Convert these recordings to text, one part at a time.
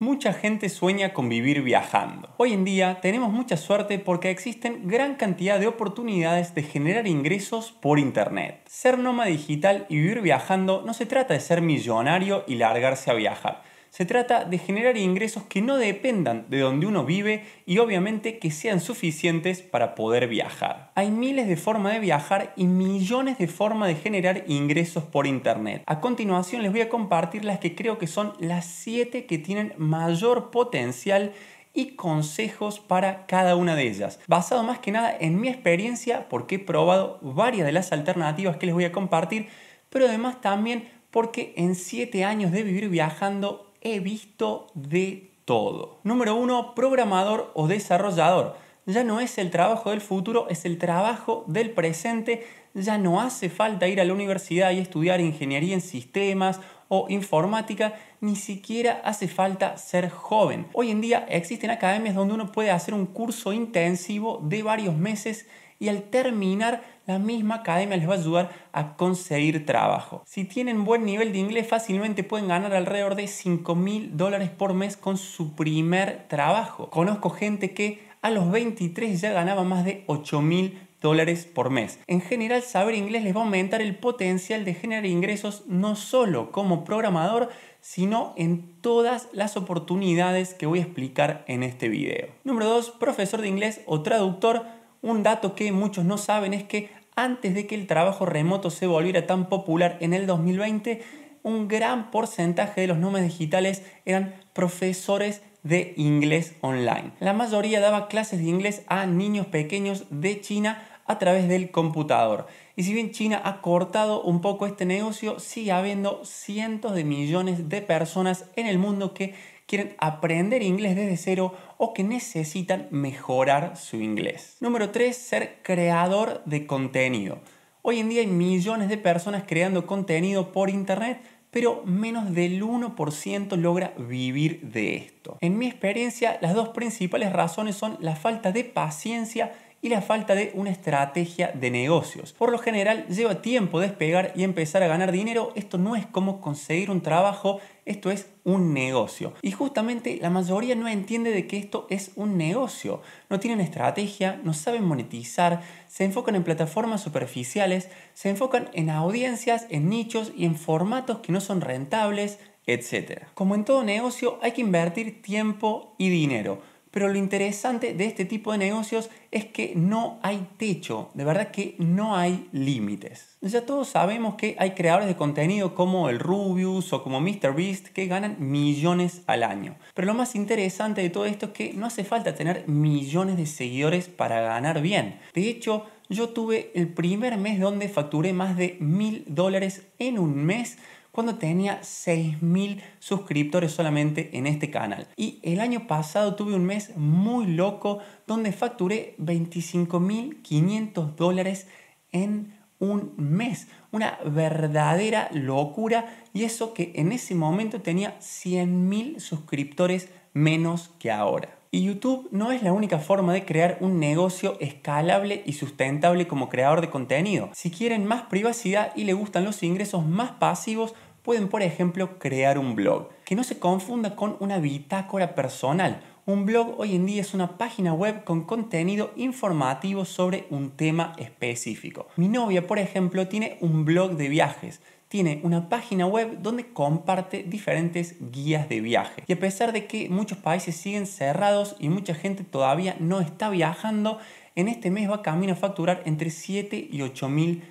Mucha gente sueña con vivir viajando. Hoy en día tenemos mucha suerte porque existen gran cantidad de oportunidades de generar ingresos por Internet. Ser nómada digital y vivir viajando no se trata de ser millonario y largarse a viajar. Se trata de generar ingresos que no dependan de donde uno vive y obviamente que sean suficientes para poder viajar. Hay miles de formas de viajar y millones de formas de generar ingresos por internet. A continuación les voy a compartir las que creo que son las 7 que tienen mayor potencial y consejos para cada una de ellas, basado más que nada en mi experiencia porque he probado varias de las alternativas que les voy a compartir, pero además también porque en 7 años de vivir viajando he visto de todo. Número uno, programador o desarrollador. Ya no es el trabajo del futuro, es el trabajo del presente. Ya no hace falta ir a la universidad y estudiar ingeniería en sistemas o informática, ni siquiera hace falta ser joven. Hoy en día existen academias donde uno puede hacer un curso intensivo de varios meses y al terminar la misma academia les va a ayudar a conseguir trabajo. Si tienen buen nivel de inglés, fácilmente pueden ganar alrededor de 5,000 mil dólares por mes con su primer trabajo. Conozco gente que a los 23 ya ganaba más de 8 mil dólares por mes. En general, saber inglés les va a aumentar el potencial de generar ingresos no solo como programador, sino en todas las oportunidades que voy a explicar en este video. Número 2, profesor de inglés o traductor. Un dato que muchos no saben es que antes de que el trabajo remoto se volviera tan popular en el 2020, un gran porcentaje de los nombres digitales eran profesores de inglés online. La mayoría daba clases de inglés a niños pequeños de China a través del computador. Y si bien China ha cortado un poco este negocio, sigue habiendo cientos de millones de personas en el mundo que quieren aprender inglés desde cero o que necesitan mejorar su inglés. Número 3, ser creador de contenido. Hoy en día hay millones de personas creando contenido por internet, pero menos del 1% logra vivir de esto. En mi experiencia, las dos principales razones son la falta de paciencia y la falta de una estrategia de negocios. Por lo general lleva tiempo despegar y empezar a ganar dinero. Esto no es como conseguir un trabajo, esto es un negocio. Y justamente la mayoría no entiende de que esto es un negocio. No tienen estrategia, no saben monetizar, se enfocan en plataformas superficiales, se enfocan en audiencias, en nichos y en formatos que no son rentables, etc. Como en todo negocio hay que invertir tiempo y dinero. Pero lo interesante de este tipo de negocios es que no hay techo, de verdad que no hay límites. Ya todos sabemos que hay creadores de contenido como el Rubius o como MrBeast que ganan millones al año. Pero lo más interesante de todo esto es que no hace falta tener millones de seguidores para ganar bien. De hecho, yo tuve el primer mes donde facturé más de mil dólares en un mes cuando tenía 6.000 suscriptores solamente en este canal. Y el año pasado tuve un mes muy loco donde facturé 25.500 dólares en un mes. Una verdadera locura y eso que en ese momento tenía 100.000 suscriptores menos que ahora. Y YouTube no es la única forma de crear un negocio escalable y sustentable como creador de contenido. Si quieren más privacidad y le gustan los ingresos más pasivos, Pueden, por ejemplo, crear un blog, que no se confunda con una bitácora personal. Un blog hoy en día es una página web con contenido informativo sobre un tema específico. Mi novia, por ejemplo, tiene un blog de viajes tiene una página web donde comparte diferentes guías de viaje. Y a pesar de que muchos países siguen cerrados y mucha gente todavía no está viajando, en este mes va camino a facturar entre 7 y 8 mil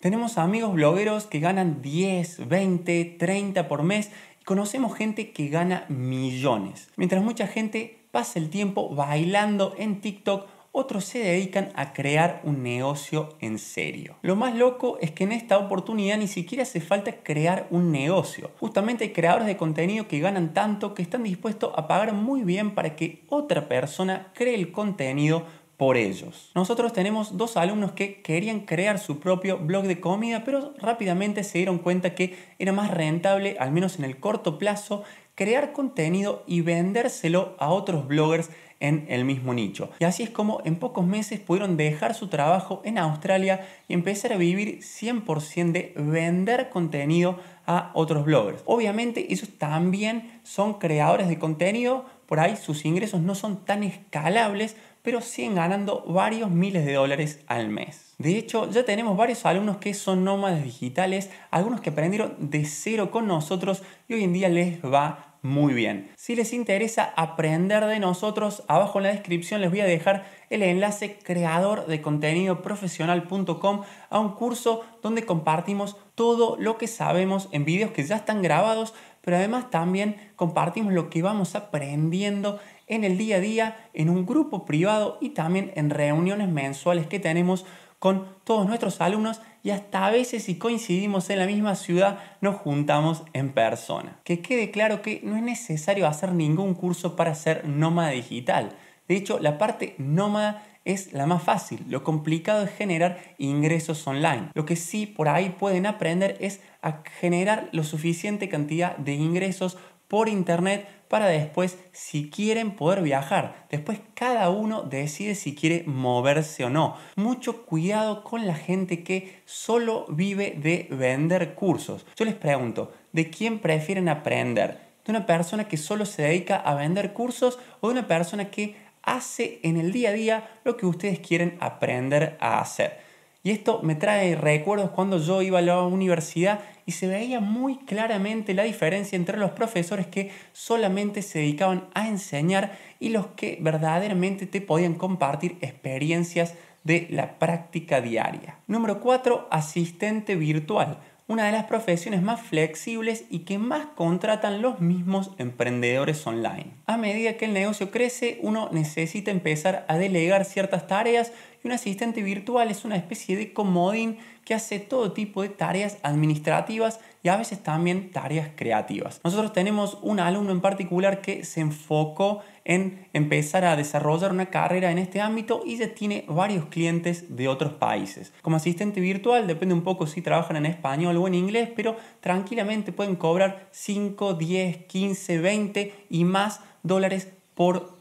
tenemos amigos blogueros que ganan 10, 20, 30 por mes y conocemos gente que gana millones. Mientras mucha gente pasa el tiempo bailando en TikTok otros se dedican a crear un negocio en serio. Lo más loco es que en esta oportunidad ni siquiera hace falta crear un negocio. Justamente hay creadores de contenido que ganan tanto que están dispuestos a pagar muy bien para que otra persona cree el contenido por ellos. Nosotros tenemos dos alumnos que querían crear su propio blog de comida, pero rápidamente se dieron cuenta que era más rentable, al menos en el corto plazo, crear contenido y vendérselo a otros bloggers en el mismo nicho. Y así es como en pocos meses pudieron dejar su trabajo en Australia y empezar a vivir 100% de vender contenido a otros bloggers. Obviamente ellos también son creadores de contenido, por ahí sus ingresos no son tan escalables, pero siguen ganando varios miles de dólares al mes. De hecho, ya tenemos varios alumnos que son nómadas digitales, algunos que aprendieron de cero con nosotros y hoy en día les va muy bien. Si les interesa aprender de nosotros, abajo en la descripción les voy a dejar el enlace creador de contenido profesional.com a un curso donde compartimos todo lo que sabemos en videos que ya están grabados, pero además también compartimos lo que vamos aprendiendo en el día a día, en un grupo privado y también en reuniones mensuales que tenemos con todos nuestros alumnos y hasta a veces si coincidimos en la misma ciudad nos juntamos en persona. Que quede claro que no es necesario hacer ningún curso para ser nómada digital. De hecho, la parte nómada es la más fácil. Lo complicado es generar ingresos online. Lo que sí por ahí pueden aprender es generar lo suficiente cantidad de ingresos por internet para después, si quieren, poder viajar. Después cada uno decide si quiere moverse o no. Mucho cuidado con la gente que solo vive de vender cursos. Yo les pregunto, ¿de quién prefieren aprender? ¿De una persona que solo se dedica a vender cursos o de una persona que hace en el día a día lo que ustedes quieren aprender a hacer? Y esto me trae recuerdos cuando yo iba a la universidad y se veía muy claramente la diferencia entre los profesores que solamente se dedicaban a enseñar y los que verdaderamente te podían compartir experiencias de la práctica diaria. Número 4. Asistente virtual. Una de las profesiones más flexibles y que más contratan los mismos emprendedores online. A medida que el negocio crece, uno necesita empezar a delegar ciertas tareas y un asistente virtual es una especie de comodín que hace todo tipo de tareas administrativas y a veces también tareas creativas. Nosotros tenemos un alumno en particular que se enfocó en empezar a desarrollar una carrera en este ámbito y ya tiene varios clientes de otros países. Como asistente virtual depende un poco si trabajan en español o en inglés, pero tranquilamente pueden cobrar 5, 10, 15, 20 y más dólares por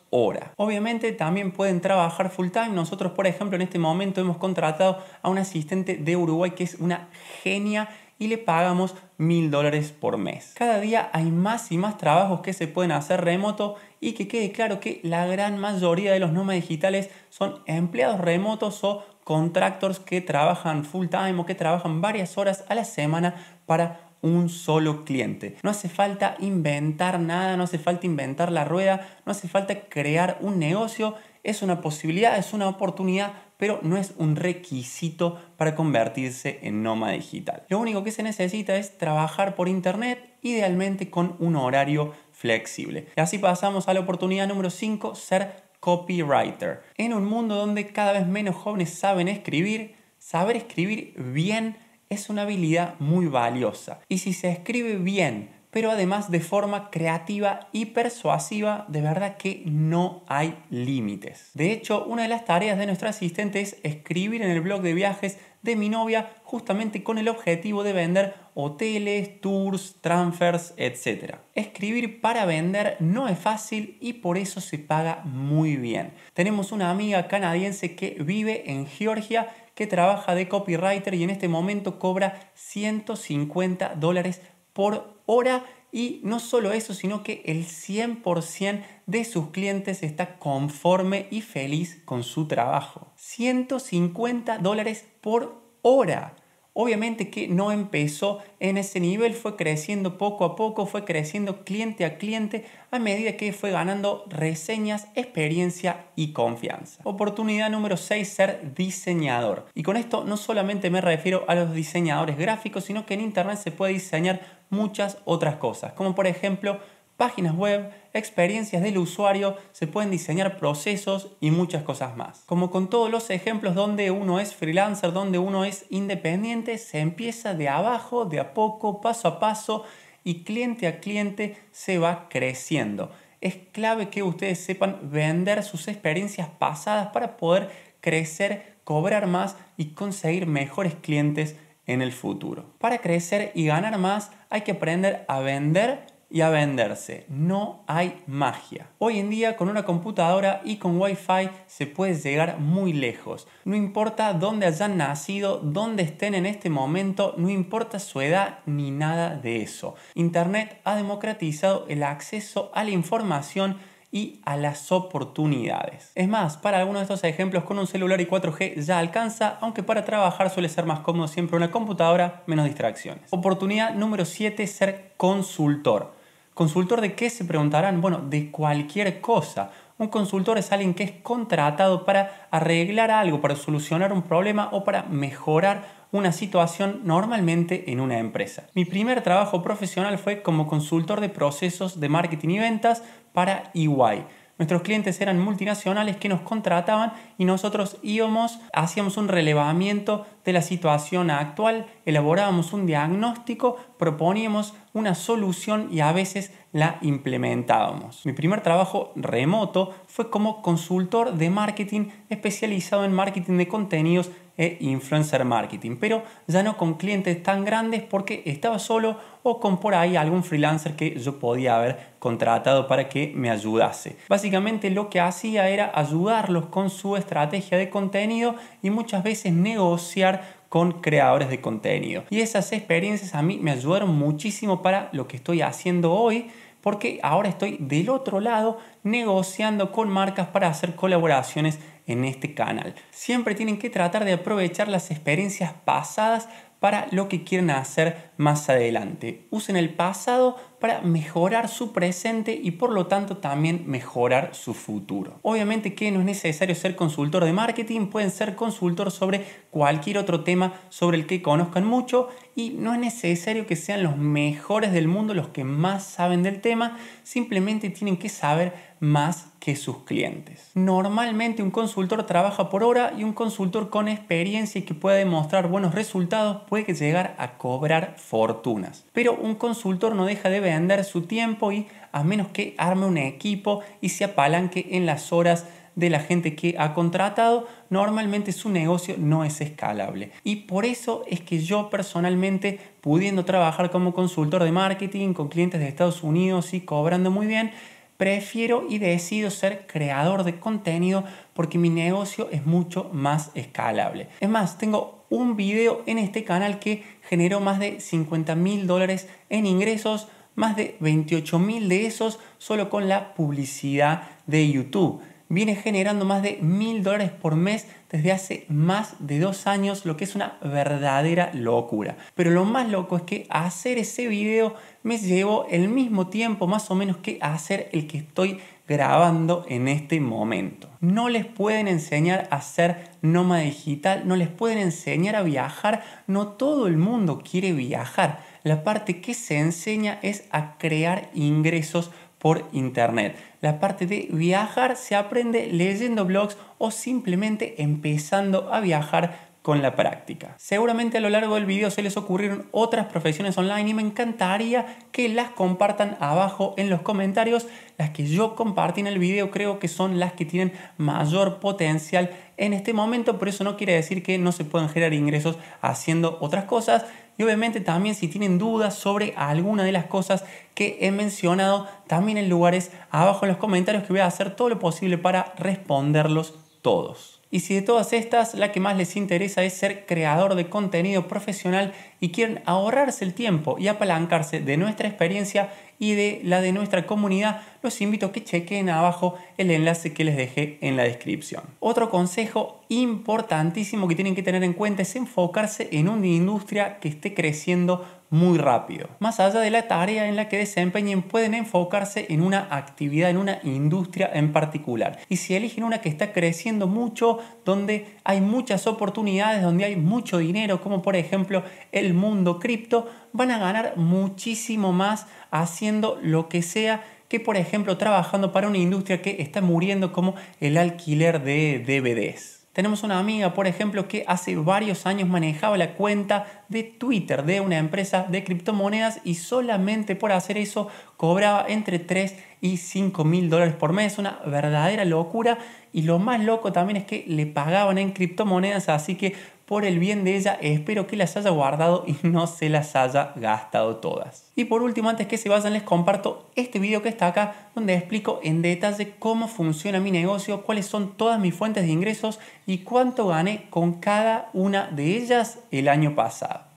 Obviamente también pueden trabajar full time. Nosotros, por ejemplo, en este momento hemos contratado a un asistente de Uruguay que es una genia y le pagamos mil dólares por mes. Cada día hay más y más trabajos que se pueden hacer remoto y que quede claro que la gran mayoría de los nómadas digitales son empleados remotos o contractors que trabajan full time o que trabajan varias horas a la semana para un solo cliente. No hace falta inventar nada, no hace falta inventar la rueda, no hace falta crear un negocio. Es una posibilidad, es una oportunidad, pero no es un requisito para convertirse en noma digital. Lo único que se necesita es trabajar por internet, idealmente con un horario flexible. Y así pasamos a la oportunidad número 5, ser copywriter. En un mundo donde cada vez menos jóvenes saben escribir, saber escribir bien es una habilidad muy valiosa y si se escribe bien, pero además de forma creativa y persuasiva, de verdad que no hay límites. De hecho, una de las tareas de nuestro asistente es escribir en el blog de viajes de mi novia justamente con el objetivo de vender hoteles, tours, transfers, etc. Escribir para vender no es fácil y por eso se paga muy bien. Tenemos una amiga canadiense que vive en Georgia que trabaja de copywriter y en este momento cobra 150 dólares por hora. Y no solo eso, sino que el 100% de sus clientes está conforme y feliz con su trabajo. 150 dólares por hora. Obviamente que no empezó en ese nivel, fue creciendo poco a poco, fue creciendo cliente a cliente a medida que fue ganando reseñas, experiencia y confianza. Oportunidad número 6, ser diseñador. Y con esto no solamente me refiero a los diseñadores gráficos, sino que en Internet se puede diseñar muchas otras cosas, como por ejemplo páginas web, experiencias del usuario, se pueden diseñar procesos y muchas cosas más. Como con todos los ejemplos donde uno es freelancer, donde uno es independiente, se empieza de abajo, de a poco, paso a paso y cliente a cliente se va creciendo. Es clave que ustedes sepan vender sus experiencias pasadas para poder crecer, cobrar más y conseguir mejores clientes en el futuro. Para crecer y ganar más hay que aprender a vender y a venderse. No hay magia. Hoy en día con una computadora y con wifi se puede llegar muy lejos. No importa dónde hayan nacido, dónde estén en este momento, no importa su edad ni nada de eso. Internet ha democratizado el acceso a la información y a las oportunidades. Es más, para algunos de estos ejemplos con un celular y 4G ya alcanza, aunque para trabajar suele ser más cómodo siempre una computadora, menos distracciones. Oportunidad número 7, ser consultor. ¿Consultor de qué? Se preguntarán. Bueno, de cualquier cosa. Un consultor es alguien que es contratado para arreglar algo, para solucionar un problema o para mejorar una situación normalmente en una empresa. Mi primer trabajo profesional fue como consultor de procesos de marketing y ventas para EY. Nuestros clientes eran multinacionales que nos contrataban y nosotros íbamos, hacíamos un relevamiento de la situación actual, elaborábamos un diagnóstico, proponíamos una solución y a veces la implementábamos. Mi primer trabajo remoto fue como consultor de marketing especializado en marketing de contenidos e influencer marketing, pero ya no con clientes tan grandes porque estaba solo o con por ahí algún freelancer que yo podía haber contratado para que me ayudase. Básicamente lo que hacía era ayudarlos con su estrategia de contenido y muchas veces negociar con creadores de contenido. Y esas experiencias a mí me ayudaron muchísimo para lo que estoy haciendo hoy porque ahora estoy del otro lado negociando con marcas para hacer colaboraciones en este canal. Siempre tienen que tratar de aprovechar las experiencias pasadas para lo que quieren hacer más adelante. Usen el pasado para mejorar su presente y por lo tanto también mejorar su futuro. Obviamente que no es necesario ser consultor de marketing, pueden ser consultor sobre cualquier otro tema sobre el que conozcan mucho y no es necesario que sean los mejores del mundo los que más saben del tema, simplemente tienen que saber más que sus clientes. Normalmente un consultor trabaja por hora y un consultor con experiencia y que pueda demostrar buenos resultados puede llegar a cobrar fortunas. Pero un consultor no deja de vender su tiempo y a menos que arme un equipo y se apalanque en las horas de la gente que ha contratado, normalmente su negocio no es escalable. Y por eso es que yo personalmente, pudiendo trabajar como consultor de marketing con clientes de Estados Unidos y cobrando muy bien, Prefiero y decido ser creador de contenido porque mi negocio es mucho más escalable. Es más, tengo un video en este canal que generó más de 50 mil dólares en ingresos, más de 28 mil de esos solo con la publicidad de YouTube viene generando más de mil dólares por mes desde hace más de dos años, lo que es una verdadera locura. Pero lo más loco es que hacer ese video me llevó el mismo tiempo más o menos que hacer el que estoy grabando en este momento. No les pueden enseñar a ser nómada digital, no les pueden enseñar a viajar, no todo el mundo quiere viajar. La parte que se enseña es a crear ingresos por internet. La parte de viajar se aprende leyendo blogs o simplemente empezando a viajar con la práctica. Seguramente a lo largo del video se les ocurrieron otras profesiones online y me encantaría que las compartan abajo en los comentarios. Las que yo compartí en el video creo que son las que tienen mayor potencial en este momento, por eso no quiere decir que no se puedan generar ingresos haciendo otras cosas, y obviamente también si tienen dudas sobre alguna de las cosas que he mencionado, también en lugares abajo en los comentarios que voy a hacer todo lo posible para responderlos todos. Y si de todas estas, la que más les interesa es ser creador de contenido profesional y quieren ahorrarse el tiempo y apalancarse de nuestra experiencia y de la de nuestra comunidad, los invito a que chequen abajo el enlace que les dejé en la descripción. Otro consejo importantísimo que tienen que tener en cuenta es enfocarse en una industria que esté creciendo muy rápido. Más allá de la tarea en la que desempeñen, pueden enfocarse en una actividad, en una industria en particular. Y si eligen una que está creciendo mucho, donde hay muchas oportunidades, donde hay mucho dinero, como por ejemplo el mundo cripto, van a ganar muchísimo más haciendo lo que sea que por ejemplo trabajando para una industria que está muriendo como el alquiler de DVDs. Tenemos una amiga, por ejemplo, que hace varios años manejaba la cuenta de Twitter de una empresa de criptomonedas y solamente por hacer eso cobraba entre 3 y 5 mil dólares por mes. Una verdadera locura. Y lo más loco también es que le pagaban en criptomonedas, así que por el bien de ella espero que las haya guardado y no se las haya gastado todas. Y por último, antes que se vayan, les comparto este video que está acá donde explico en detalle cómo funciona mi negocio, cuáles son todas mis fuentes de ingresos y cuánto gané con cada una de ellas el año pasado.